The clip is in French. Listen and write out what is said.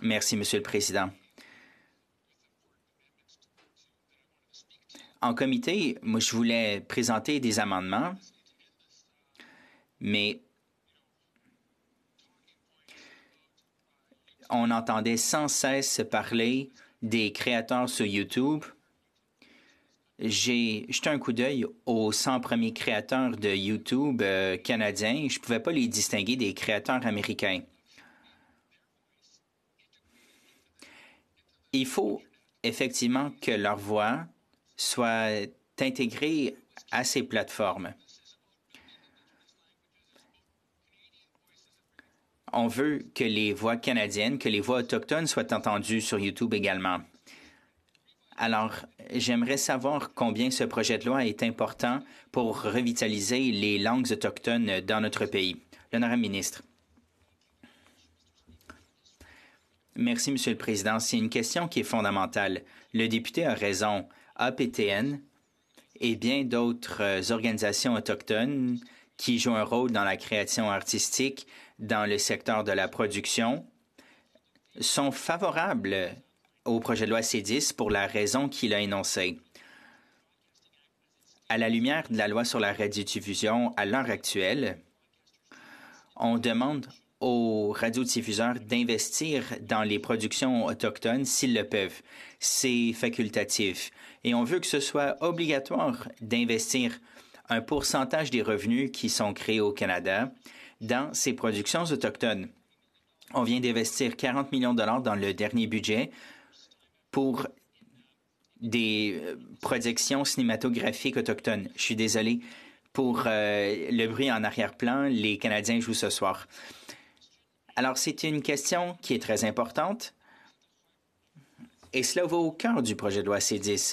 Merci, Monsieur le Président. En comité, moi, je voulais présenter des amendements, mais on entendait sans cesse parler des créateurs sur YouTube. J'ai jeté un coup d'œil aux 100 premiers créateurs de YouTube euh, canadiens. Je ne pouvais pas les distinguer des créateurs américains. il faut effectivement que leur voix soit intégrée à ces plateformes. On veut que les voix canadiennes, que les voix autochtones soient entendues sur YouTube également. Alors, j'aimerais savoir combien ce projet de loi est important pour revitaliser les langues autochtones dans notre pays. L'honorable ministre. Merci, Monsieur le Président. C'est une question qui est fondamentale. Le député a raison. APTN et bien d'autres euh, organisations autochtones qui jouent un rôle dans la création artistique, dans le secteur de la production, sont favorables au projet de loi C10 pour la raison qu'il a énoncée. À la lumière de la loi sur la radiodiffusion à l'heure actuelle, on demande aux radiodiffuseurs d'investir dans les productions autochtones s'ils le peuvent. C'est facultatif. Et on veut que ce soit obligatoire d'investir un pourcentage des revenus qui sont créés au Canada dans ces productions autochtones. On vient d'investir 40 millions de dollars dans le dernier budget pour des euh, productions cinématographiques autochtones. Je suis désolé pour euh, le bruit en arrière-plan. Les Canadiens jouent ce soir. Alors, c'est une question qui est très importante et cela va au cœur du projet de loi C10.